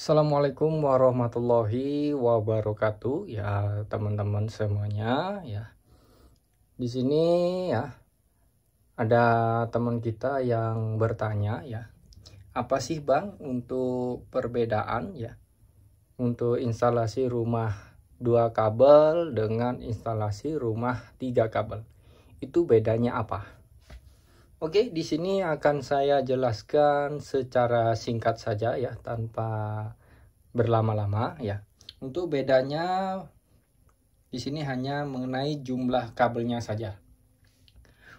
Assalamualaikum warahmatullahi wabarakatuh ya teman-teman semuanya ya. Di sini ya ada teman kita yang bertanya ya. Apa sih Bang untuk perbedaan ya untuk instalasi rumah dua kabel dengan instalasi rumah tiga kabel? Itu bedanya apa? Oke, di sini akan saya jelaskan secara singkat saja ya, tanpa berlama-lama ya. Untuk bedanya di sini hanya mengenai jumlah kabelnya saja.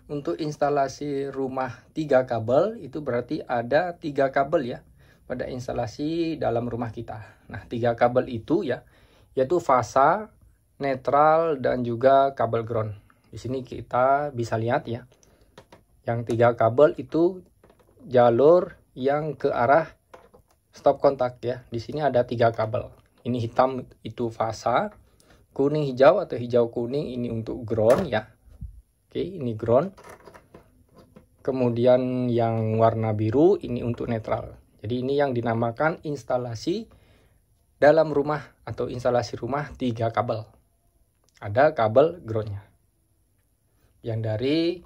Untuk instalasi rumah 3 kabel itu berarti ada 3 kabel ya pada instalasi dalam rumah kita. Nah, 3 kabel itu ya yaitu fasa, netral dan juga kabel ground. Di sini kita bisa lihat ya yang tiga kabel itu jalur yang ke arah stop kontak ya di sini ada tiga kabel ini hitam itu fasa kuning hijau atau hijau kuning ini untuk ground ya oke ini ground kemudian yang warna biru ini untuk netral jadi ini yang dinamakan instalasi dalam rumah atau instalasi rumah tiga kabel ada kabel groundnya yang dari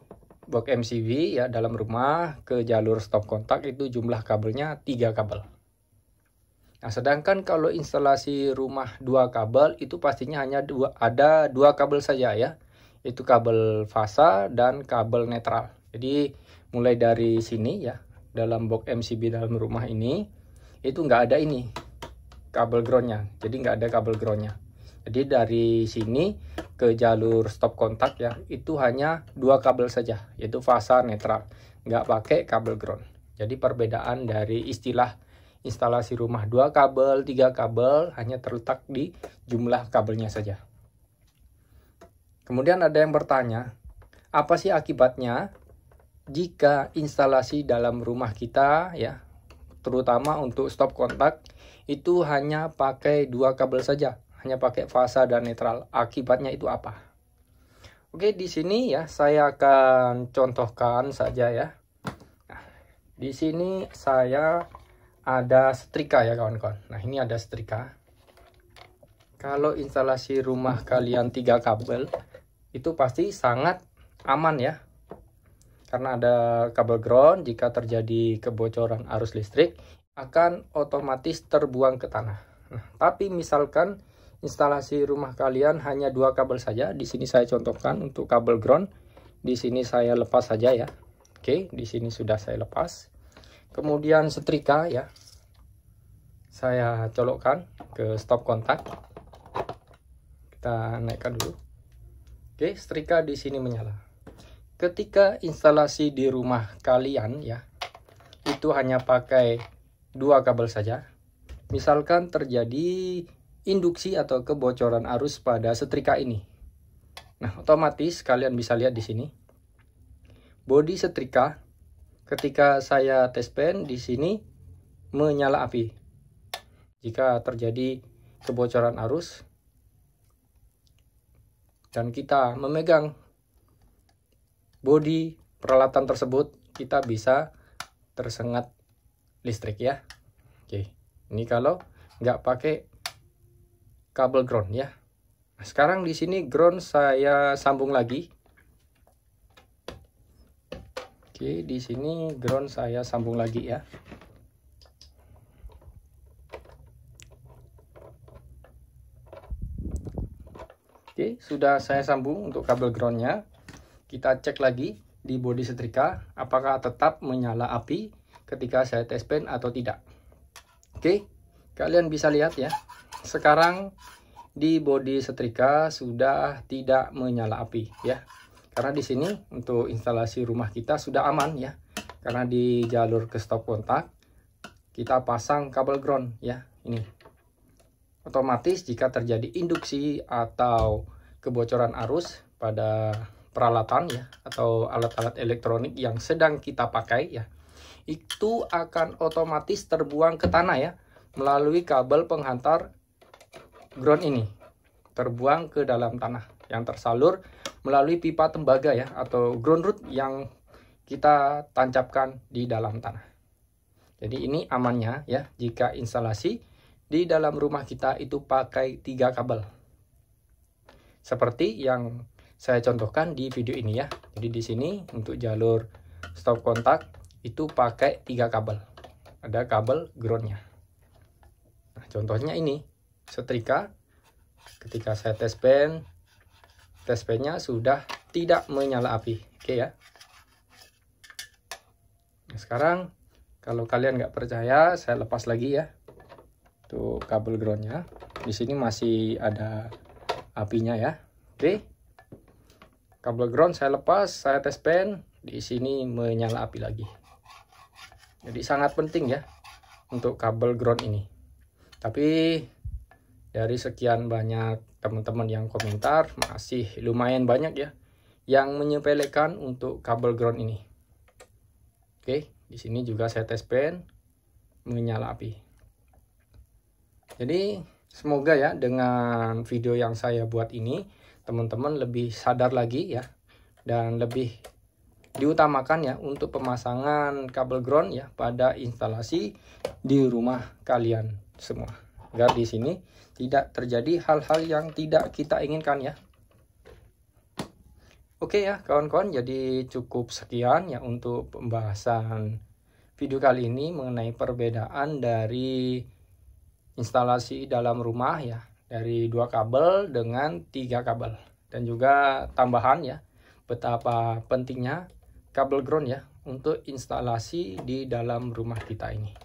box MCV ya dalam rumah ke jalur stop kontak itu jumlah kabelnya 3 kabel. Nah, sedangkan kalau instalasi rumah 2 kabel itu pastinya hanya dua, ada 2 kabel saja ya. Itu kabel fasa dan kabel netral. Jadi mulai dari sini ya dalam box MCB dalam rumah ini itu nggak ada ini kabel groundnya. Jadi nggak ada kabel groundnya. Jadi dari sini ke jalur stop kontak ya, itu hanya dua kabel saja, yaitu fasa netral. Nggak pakai kabel ground. Jadi perbedaan dari istilah instalasi rumah dua kabel, tiga kabel, hanya terletak di jumlah kabelnya saja. Kemudian ada yang bertanya, apa sih akibatnya jika instalasi dalam rumah kita ya, terutama untuk stop kontak, itu hanya pakai dua kabel saja hanya pakai fasa dan netral. Akibatnya itu apa? Oke, di sini ya saya akan contohkan saja ya. Nah, di sini saya ada setrika ya kawan-kawan. Nah, ini ada setrika. Kalau instalasi rumah kalian tiga kabel, itu pasti sangat aman ya. Karena ada kabel ground, jika terjadi kebocoran arus listrik, akan otomatis terbuang ke tanah. Nah, tapi misalkan instalasi rumah kalian hanya dua kabel saja. Di sini saya contohkan untuk kabel ground. Di sini saya lepas saja ya. Oke, di sini sudah saya lepas. Kemudian setrika ya. Saya colokkan ke stop kontak. Kita naikkan dulu. Oke, setrika di sini menyala. Ketika instalasi di rumah kalian ya, itu hanya pakai dua kabel saja. Misalkan terjadi induksi atau kebocoran arus pada setrika ini. Nah, otomatis kalian bisa lihat di sini. Bodi setrika ketika saya tes pen di sini menyala api. Jika terjadi kebocoran arus dan kita memegang bodi peralatan tersebut, kita bisa tersengat listrik ya. Oke, ini kalau nggak pakai kabel ground ya. Nah, sekarang di sini ground saya sambung lagi. Oke, di sini ground saya sambung lagi ya. Oke, sudah saya sambung untuk kabel groundnya. Kita cek lagi di body setrika, apakah tetap menyala api ketika saya tes pen atau tidak. Oke, kalian bisa lihat ya sekarang di body setrika sudah tidak menyala api ya karena di sini untuk instalasi rumah kita sudah aman ya karena di jalur ke stop kontak kita pasang kabel ground ya ini otomatis jika terjadi induksi atau kebocoran arus pada peralatan ya atau alat-alat elektronik yang sedang kita pakai ya itu akan otomatis terbuang ke tanah ya melalui kabel penghantar ground ini terbuang ke dalam tanah yang tersalur melalui pipa tembaga ya atau ground root yang kita tancapkan di dalam tanah. Jadi ini amannya ya jika instalasi di dalam rumah kita itu pakai tiga kabel. Seperti yang saya contohkan di video ini ya. Jadi di sini untuk jalur stop kontak itu pakai tiga kabel. Ada kabel groundnya. Nah, contohnya ini setrika ketika saya tes pen tes pennya sudah tidak menyala api oke ya nah, sekarang kalau kalian nggak percaya saya lepas lagi ya tuh kabel groundnya di sini masih ada apinya ya oke kabel ground saya lepas saya tes pen di sini menyala api lagi jadi sangat penting ya untuk kabel ground ini tapi dari sekian banyak teman-teman yang komentar masih lumayan banyak ya yang menyepelekan untuk kabel ground ini oke di sini juga saya tes pen menyala api jadi semoga ya dengan video yang saya buat ini teman-teman lebih sadar lagi ya dan lebih diutamakan ya untuk pemasangan kabel ground ya pada instalasi di rumah kalian semua agar di sini tidak terjadi hal-hal yang tidak kita inginkan ya. Oke ya kawan-kawan jadi cukup sekian ya untuk pembahasan video kali ini mengenai perbedaan dari instalasi dalam rumah ya dari dua kabel dengan tiga kabel dan juga tambahan ya betapa pentingnya kabel ground ya untuk instalasi di dalam rumah kita ini.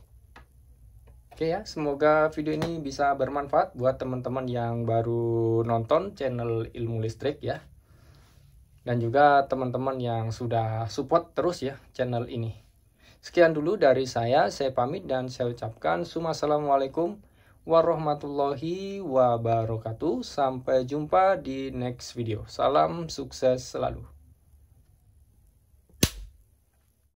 Oke ya, semoga video ini bisa bermanfaat buat teman-teman yang baru nonton channel Ilmu Listrik ya. Dan juga teman-teman yang sudah support terus ya channel ini. Sekian dulu dari saya, saya pamit dan saya ucapkan Assalamualaikum warahmatullahi wabarakatuh. Sampai jumpa di next video. Salam sukses selalu.